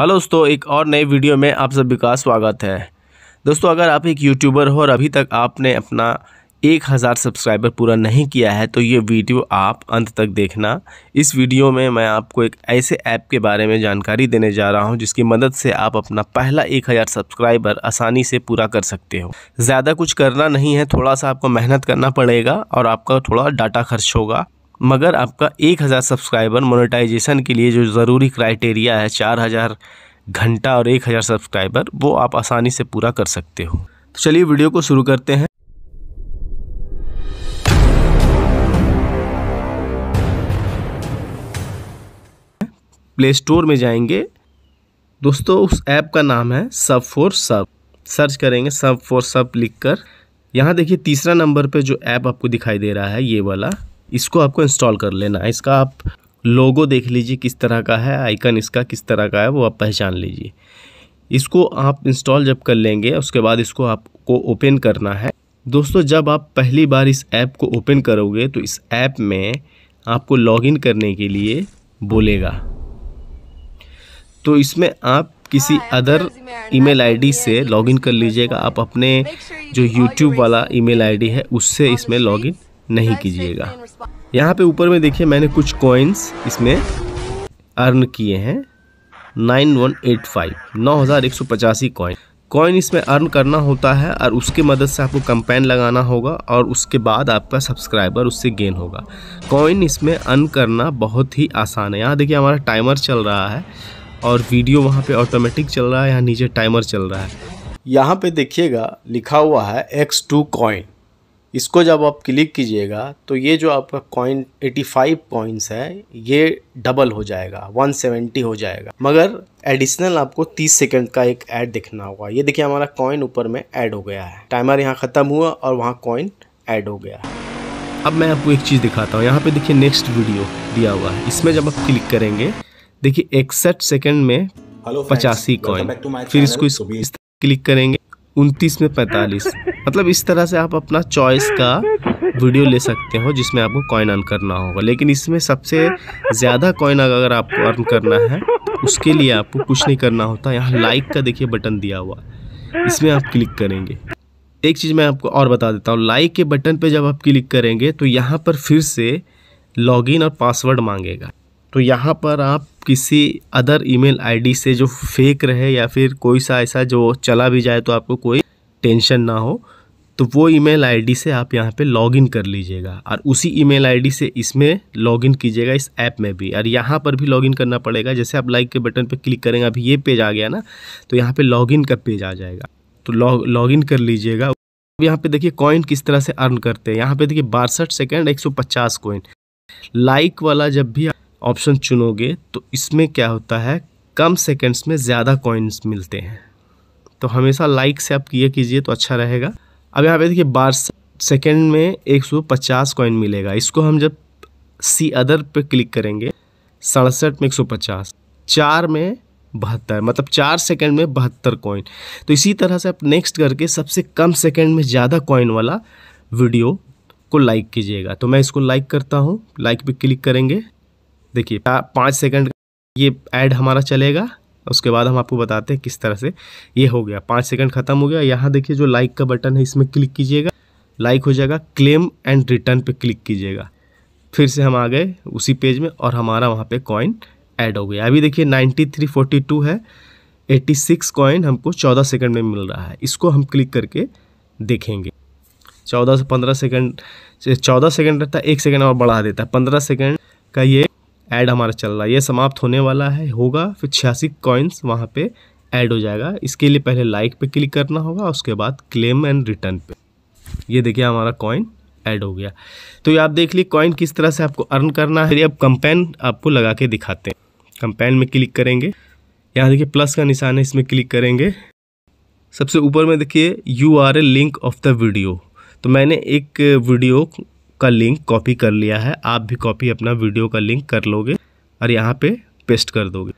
hello दोस्तों एक और नए वीडियो में आप सभी का स्वागत है दोस्तों अगर आप एक यूट्यूबर हो और अभी तक आपने अपना एक हज़ार सब्सक्राइबर पूरा नहीं किया है तो ये वीडियो आप अंत तक देखना इस वीडियो में मैं आपको एक ऐसे ऐप के बारे में जानकारी देने जा रहा हूं जिसकी मदद से आप अपना पहला एक हज़ार सब्सक्राइबर आसानी से पूरा कर सकते हो ज़्यादा कुछ करना नहीं है थोड़ा सा आपको मेहनत करना पड़ेगा और आपका थोड़ा डाटा खर्च होगा मगर आपका एक हज़ार सब्सक्राइबर मोनेटाइजेशन के लिए जो ज़रूरी क्राइटेरिया है चार हज़ार घंटा और एक हज़ार सब्सक्राइबर वो आप आसानी से पूरा कर सकते हो तो चलिए वीडियो को शुरू करते हैं प्ले स्टोर में जाएंगे दोस्तों उस ऐप का नाम है सब फॉर सब सर्च करेंगे सब फॉर सब लिख कर यहाँ देखिए तीसरा नंबर पे जो ऐप आपको दिखाई दे रहा है ये वाला इसको आपको इंस्टॉल कर लेना है इसका आप लोगो देख लीजिए किस तरह का है आइकन इसका किस तरह का है वो आप पहचान लीजिए इसको आप इंस्टॉल जब कर लेंगे उसके बाद इसको आपको ओपन करना है दोस्तों जब आप पहली बार इस ऐप को ओपन करोगे तो इस ऐप में आपको लॉगिन करने के लिए बोलेगा तो इसमें आप किसी अदर ईमेल आईडी से लॉगिन कर लीजिएगा आप अपने जो यूट्यूब वाला ईमेल आईडी है उससे इसमें लॉगिन नहीं कीजिएगा यहाँ पे ऊपर में देखिए मैंने कुछ कॉइन्स इसमें अर्न किए हैं नाइन वन एट फाइव नौ हज़ार एक सौ पचासी कॉइन कॉइन इसमें अर्न करना होता है और उसके मदद से आपको कंपेन लगाना होगा और उसके बाद आपका सब्सक्राइबर उससे गेन होगा कॉइन इसमें अर्न करना बहुत ही आसान है यहाँ देखिए हमारा टाइमर चल रहा है और वीडियो वहाँ पे ऑटोमेटिक चल रहा है यहाँ नीचे टाइमर चल रहा है यहाँ पे देखिएगा लिखा हुआ है एक्स टू कॉइन इसको जब आप क्लिक कीजिएगा तो ये जो आपका कॉइन 85 कॉइन्स है ये डबल हो जाएगा 170 हो जाएगा मगर एडिशनल आपको 30 सेकंड का एक ऐड दिखना होगा ये देखिए हमारा कॉइन ऊपर में ऐड हो गया है टाइमर यहाँ ख़त्म हुआ और वहाँ कॉइन ऐड हो गया अब मैं आपको एक चीज़ दिखाता हूँ यहाँ पे देखिए नेक्स्ट वीडियो दिया हुआ है इसमें जब आप क्लिक करेंगे देखिए इकसठ सेकेंड में पचासी कॉइन फिर इसको इस क्लिक करेंगे उनतीस में पैंतालीस मतलब इस तरह से आप अपना चॉइस का वीडियो ले सकते हो जिसमें आपको कॉइन अर्न करना होगा लेकिन इसमें सबसे ज़्यादा कॉइन अगर आपको अर्न करना है तो उसके लिए आपको कुछ नहीं करना होता यहाँ लाइक का देखिए बटन दिया हुआ इसमें आप क्लिक करेंगे एक चीज़ मैं आपको और बता देता हूँ लाइक के बटन पर जब आप क्लिक करेंगे तो यहाँ पर फिर से लॉगिन और पासवर्ड मांगेगा तो यहाँ पर आप किसी अदर ईमेल आईडी से जो फेक रहे या फिर कोई सा ऐसा जो चला भी जाए तो आपको कोई टेंशन ना हो तो वो ईमेल आईडी से आप यहाँ पे लॉगिन कर लीजिएगा और उसी ईमेल आईडी से इसमें लॉगिन कीजिएगा इस ऐप में भी और यहाँ पर भी लॉगिन करना पड़ेगा जैसे आप लाइक के बटन पर क्लिक करेंगे अभी ये पेज आ गया ना तो यहाँ पर लॉगिन का पेज आ जाएगा तो लॉग लॉग कर लीजिएगा अब यहाँ पर देखिए कॉइन किस तरह से अर्न करते हैं यहाँ पर देखिए बासठ सेकेंड एक सौ पचास कॉइन लाइक वाला जब भी ऑप्शन चुनोगे तो इसमें क्या होता है कम सेकंड्स में ज़्यादा कॉइन्स मिलते हैं तो हमेशा लाइक से आप ये कीजिए तो अच्छा रहेगा अब यहाँ पे देखिए बार सेकेंड में 150 कॉइन मिलेगा इसको हम जब सी अदर पे क्लिक करेंगे सड़सठ में 150 चार में बहत्तर मतलब चार सेकंड में बहत्तर कॉइन तो इसी तरह से आप नेक्स्ट करके सबसे कम सेकेंड में ज़्यादा कॉइन वाला वीडियो को लाइक कीजिएगा तो मैं इसको लाइक करता हूँ लाइक पे क्लिक करेंगे देखिए पाँच सेकंड ये ऐड हमारा चलेगा उसके बाद हम आपको बताते हैं किस तरह से ये हो गया पाँच सेकंड खत्म हो गया यहाँ देखिए जो लाइक का बटन है इसमें क्लिक कीजिएगा लाइक हो जाएगा क्लेम एंड रिटर्न पे क्लिक कीजिएगा फिर से हम आ गए उसी पेज में और हमारा वहाँ पे कॉइन ऐड हो गया अभी देखिए नाइन्टी थ्री फोर्टी टू है एट्टी सिक्स कॉइन हमको चौदह सेकंड में मिल रहा है इसको हम क्लिक करके देखेंगे चौदह से पंद्रह सेकंड चौदह सेकंड रहता है एक सेकंड और बढ़ा देता है पंद्रह सेकंड का ये ऐड हमारा चल रहा है ये समाप्त होने वाला है होगा फिर छियासी कॉइन्स वहाँ पे ऐड हो जाएगा इसके लिए पहले लाइक पे क्लिक करना होगा उसके बाद क्लेम एंड रिटर्न पे ये देखिए हमारा कॉइन ऐड हो गया तो ये आप देख लीजिए कॉइन किस तरह से आपको अर्न करना है अब कंपेन आपको लगा के दिखाते हैं कंपेन में क्लिक करेंगे यहाँ देखिए प्लस का निशान है इसमें क्लिक करेंगे सबसे ऊपर में देखिए U R A link of the video तो मैंने एक वीडियो का लिंक कॉपी कर लिया है आप भी कॉपी अपना वीडियो का लिंक कर लोगे और यहाँ पे पेस्ट कर दोगे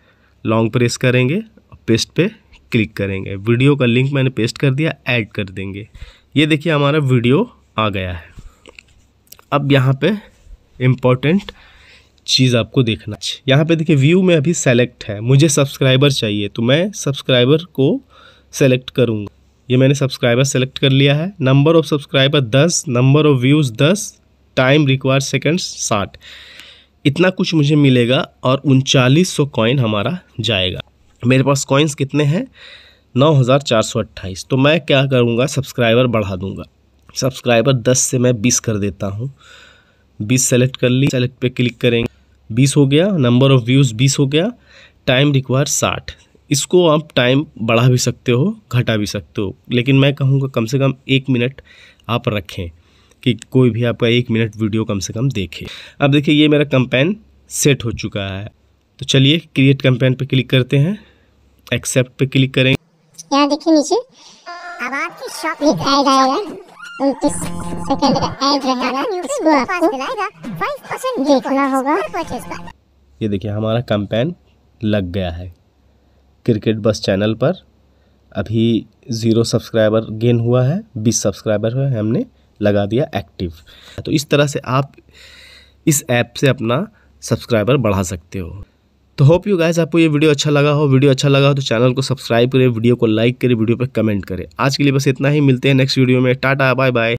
लॉन्ग प्रेस करेंगे पेस्ट पे क्लिक करेंगे वीडियो का लिंक मैंने पेस्ट कर दिया ऐड कर देंगे ये देखिए हमारा वीडियो आ गया है अब यहाँ पे इम्पोर्टेंट चीज़ आपको देखना यहाँ पे देखिए व्यू में अभी सेलेक्ट है मुझे सब्सक्राइबर चाहिए तो मैं सब्सक्राइबर को सेलेक्ट करूँगा ये मैंने सब्सक्राइबर सेलेक्ट कर लिया है नंबर ऑफ़ सब्सक्राइबर दस नंबर ऑफ़ व्यूज़ दस टाइम रिक्वायर सेकेंड्स साठ इतना कुछ मुझे मिलेगा और उनचालीस सौ कॉइन हमारा जाएगा मेरे पास कॉइन्स कितने हैं नौ हज़ार चार सौ अट्ठाईस तो मैं क्या करूँगा सब्सक्राइबर बढ़ा दूँगा सब्सक्राइबर दस से मैं बीस कर देता हूँ बीस सेलेक्ट कर ली सेलेक्ट पे क्लिक करेंगे बीस हो गया नंबर ऑफ़ व्यूज़ बीस हो गया टाइम रिक्वायर साठ इसको आप टाइम बढ़ा भी सकते हो घटा भी सकते हो लेकिन मैं कहूँगा कम से कम एक मिनट आप रखें कि कोई भी आपका एक मिनट वीडियो कम से कम देखे अब देखिए ये मेरा कंपेन सेट हो चुका है तो चलिए क्रिएट कंपेन पे क्लिक करते हैं एक्सेप्ट पे क्लिक करेंगे यहाँ देखिए नीचे अब आपकी शॉप लिख आएगा ये देखिए हमारा कंपेन लग गया है क्रिकेट बस चैनल पर अभी ज़ीरो सब्सक्राइबर गेन हुआ है बीस सब्सक्राइबर हुए हैं हमने लगा दिया एक्टिव तो इस तरह से आप इस ऐप से अपना सब्सक्राइबर बढ़ा सकते हो तो होप यू गाइस आपको ये वीडियो अच्छा लगा हो वीडियो अच्छा लगा हो तो चैनल को सब्सक्राइब करें वीडियो को लाइक करें वीडियो पर कमेंट करें आज के लिए बस इतना ही मिलते हैं नेक्स्ट वीडियो में टाटा बाय बाय